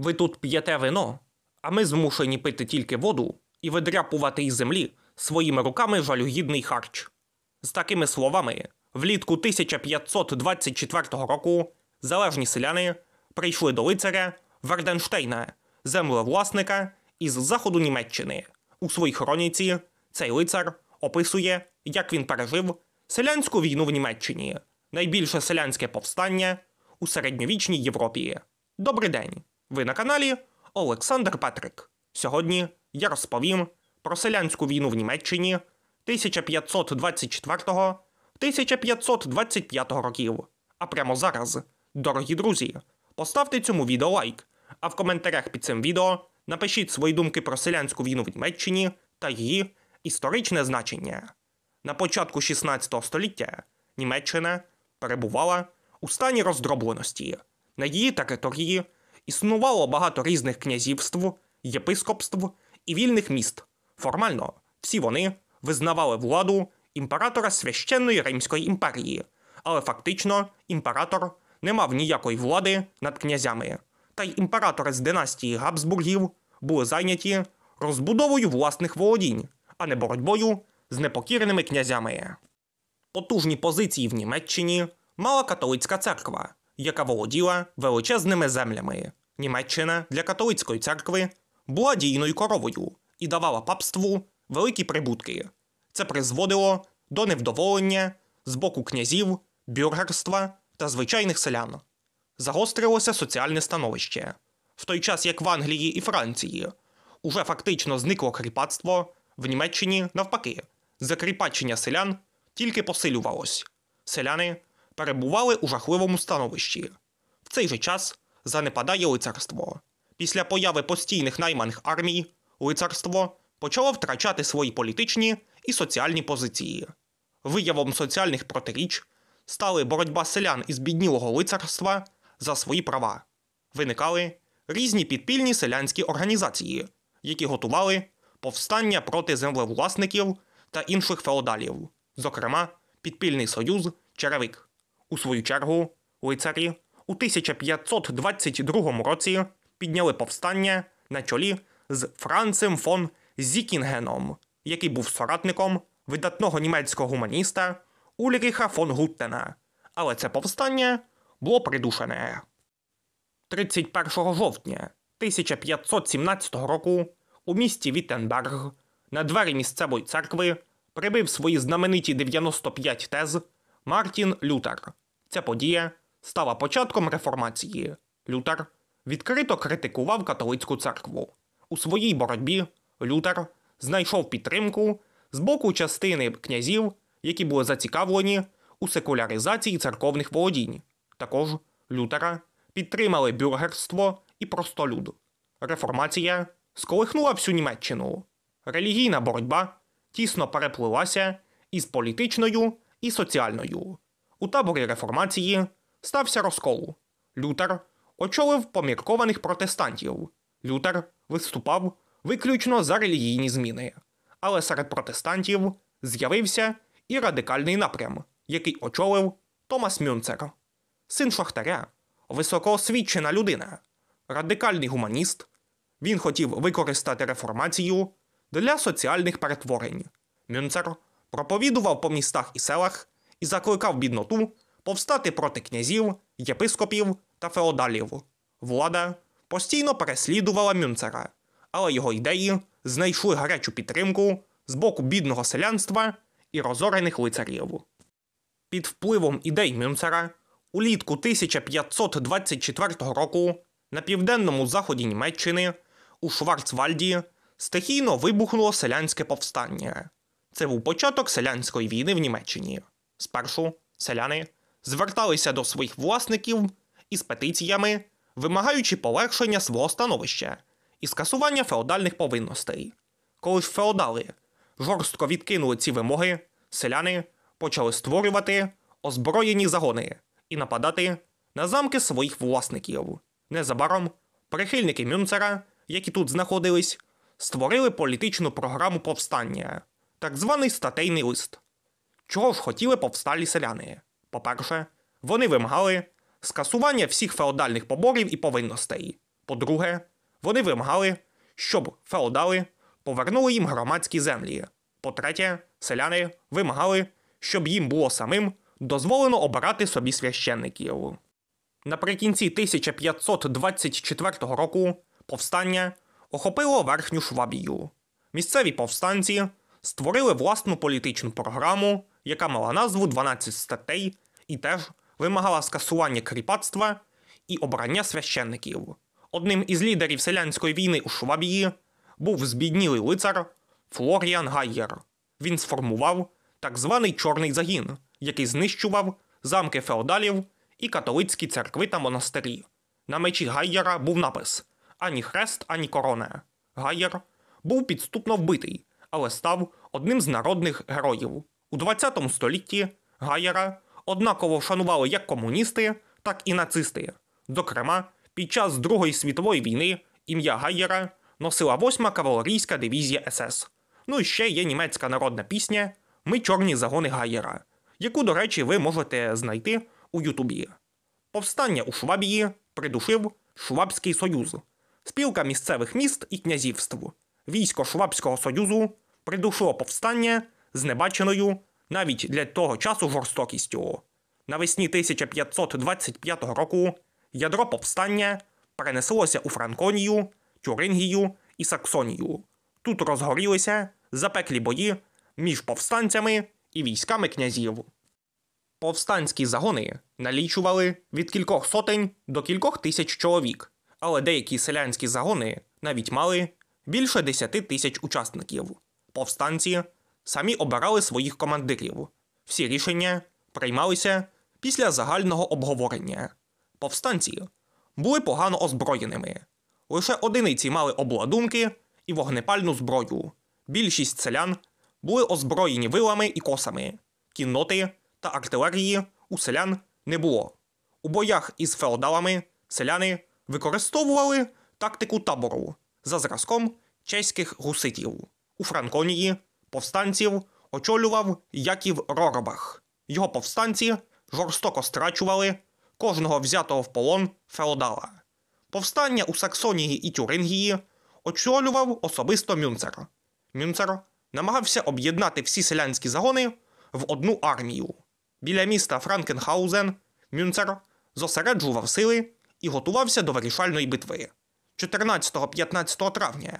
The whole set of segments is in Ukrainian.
Ви тут п'єте вино, а ми змушені пити тільки воду і видряпувати із землі своїми руками жалюгідний харч. З такими словами, влітку 1524 року залежні селяни прийшли до лицаря Верденштейна, землевласника із заходу Німеччини. У своїй хроніці цей лицар описує, як він пережив селянську війну в Німеччині, найбільше селянське повстання у середньовічній Європі. Добрий день! Ви на каналі Олександр Петрик. Сьогодні я розповім про селянську війну в Німеччині 1524-1525 років. А прямо зараз, дорогі друзі, поставте цьому відео лайк, а в коментарях під цим відео напишіть свої думки про селянську війну в Німеччині та її історичне значення. На початку 16 століття Німеччина перебувала у стані роздробленості на її території існувало багато різних князівств, єпископств і вільних міст. Формально всі вони визнавали владу імператора священної Римської імперії, але фактично імператор не мав ніякої влади над князями, та й імператори з династії Габсбургів були зайняті розбудовою власних володінь, а не боротьбою з непокірними князями. Потужні позиції в Німеччині мала католицька церква, яка володіла величезними землями. Німеччина для католицької церкви була дійною коровою і давала папству великі прибутки. Це призводило до невдоволення з боку князів, бюргерства та звичайних селян. Загострилося соціальне становище. В той час, як в Англії і Франції, уже фактично зникло кріпацтво, в Німеччині навпаки, закріпачення селян тільки посилювалось. Селяни перебували у жахливому становищі. В цей же час занепадає лицарство. Після появи постійних найманих армій лицарство почало втрачати свої політичні і соціальні позиції. Виявом соціальних протиріч стали боротьба селян із біднілого лицарства за свої права. Виникали різні підпільні селянські організації, які готували повстання проти землевласників та інших феодалів, зокрема, підпільний союз Черевик. У свою чергу, лицарі у 1522 році підняли повстання на чолі з Францем фон Зікінгеном, який був соратником видатного німецького гуманіста Ульріха фон Гуттена. Але це повстання було придушене. 31 жовтня 1517 року у місті Віттенберг на двері місцевої церкви прибив свої знамениті 95 тез Мартін Лютер, Ця подія стала початком реформації. Лютер відкрито критикував католицьку церкву. У своїй боротьбі Лютер знайшов підтримку з боку частини князів, які були зацікавлені у секуляризації церковних володінь. Також Лютера підтримали бюргерство і простолюд. Реформація сколихнула всю Німеччину. Релігійна боротьба тісно переплилася із політичною і соціальною. У таборі реформації стався розкол. Лютер очолив поміркованих протестантів. Лютер виступав виключно за релігійні зміни. Але серед протестантів з'явився і радикальний напрям, який очолив Томас Мюнцер, син Шахтаря, високоосвічена людина, радикальний гуманіст. Він хотів використати реформацію для соціальних перетворень. Мюнцер проповідував по містах і селах і закликав бідноту повстати проти князів, єпископів та феодалів. Влада постійно переслідувала Мюнцера, але його ідеї знайшли гарячу підтримку з боку бідного селянства і розорених лицарів. Під впливом ідей Мюнцера улітку 1524 року на південному заході Німеччини у Шварцвальді стихійно вибухнуло селянське повстання. Це був початок селянської війни в Німеччині. Спершу селяни зверталися до своїх власників із петиціями, вимагаючи полегшення свого становища і скасування феодальних повинностей. Коли ж феодали жорстко відкинули ці вимоги, селяни почали створювати озброєні загони і нападати на замки своїх власників. Незабаром прихильники Мюнцера, які тут знаходились, створили політичну програму повстання, так званий статейний лист. Чого ж хотіли повсталі селяни? По-перше, вони вимагали скасування всіх феодальних поборів і повинностей. По-друге, вони вимагали, щоб феодали повернули їм громадські землі. По-третє, селяни вимагали, щоб їм було самим дозволено обирати собі священників. Наприкінці 1524 року повстання охопило верхню Швабію. Місцеві повстанці створили власну політичну програму яка мала назву 12 статей і теж вимагала скасування кріпацтва і обрання священників. Одним із лідерів селянської війни у Швабії був збіднілий лицар Флоріан Гайєр. Він сформував так званий чорний загін, який знищував замки феодалів і католицькі церкви та монастирі. На мечі Гайєра був напис ані хрест, ані корона. Гайєр був підступно вбитий, але став одним з народних героїв. У 20 столітті Гаєра однаково вшанували як комуністи, так і нацисти. Зокрема, під час Другої світової війни ім'я Гаяра носила 8 кавалерійська дивізія СС. Ну і ще є німецька народна пісня Ми чорні загони Гаєра, яку, до речі, ви можете знайти у Ютубі. Повстання у Швабії придушив Швабський Союз, спілка місцевих міст і князівств. Військо Швабського Союзу придушило повстання з небаченою навіть для того часу жорстокістю. Навесні 1525 року ядро повстання перенеслося у Франконію, Тюрингію і Саксонію. Тут розгорілися запеклі бої між повстанцями і військами князів. Повстанські загони налічували від кількох сотень до кількох тисяч чоловік, але деякі селянські загони навіть мали більше десяти тисяч учасників. Повстанці самі обирали своїх командирів. Всі рішення приймалися після загального обговорення. Повстанці були погано озброєними. Лише одиниці мали обладунки і вогнепальну зброю. Більшість селян були озброєні вилами і косами. Кінноти та артилерії у селян не було. У боях із феодалами селяни використовували тактику табору за зразком чеських гуситів. У Франконії повстанців очолював Яків Рорбах. Його повстанці жорстоко страчували кожного взятого в полон феодала. Повстання у Саксонії і Тюрингії очолював особисто Мюнцер. Мюнцер намагався об'єднати всі селянські загони в одну армію. Біля міста Франкенхаузен Мюнцер зосереджував сили і готувався до вирішальної битви. 14-15 травня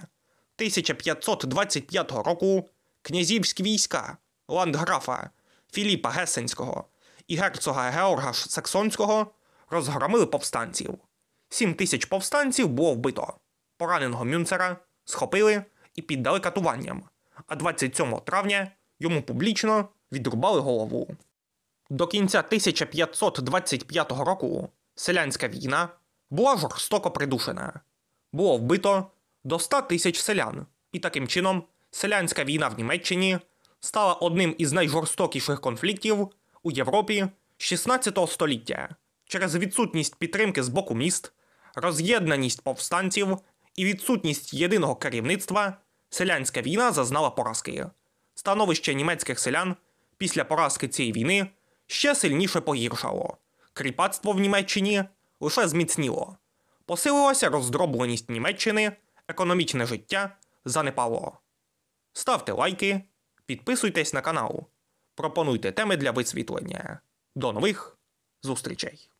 1525 року князівські війська ландграфа Філіпа Гесенського і герцога Георга Саксонського розгромили повстанців. Сім тисяч повстанців було вбито. Пораненого Мюнцера схопили і піддали катуванням, а 27 травня йому публічно відрубали голову. До кінця 1525 року селянська війна була жорстоко придушена. Було вбито до 100 тисяч селян і таким чином селянська війна в Німеччині стала одним із найжорстокіших конфліктів у Європі 16 століття через відсутність підтримки з боку міст, роз'єднаність повстанців і відсутність єдиного керівництва. Селянська війна зазнала поразки. Становище німецьких селян після поразки цієї війни ще сильніше погіршало. Кріпацтво в Німеччині лише зміцніло. Посилилася роздробленість Німеччини, економічне життя занепало. Ставте лайки, підписуйтесь на канал, пропонуйте теми для висвітлення. До нових зустрічей!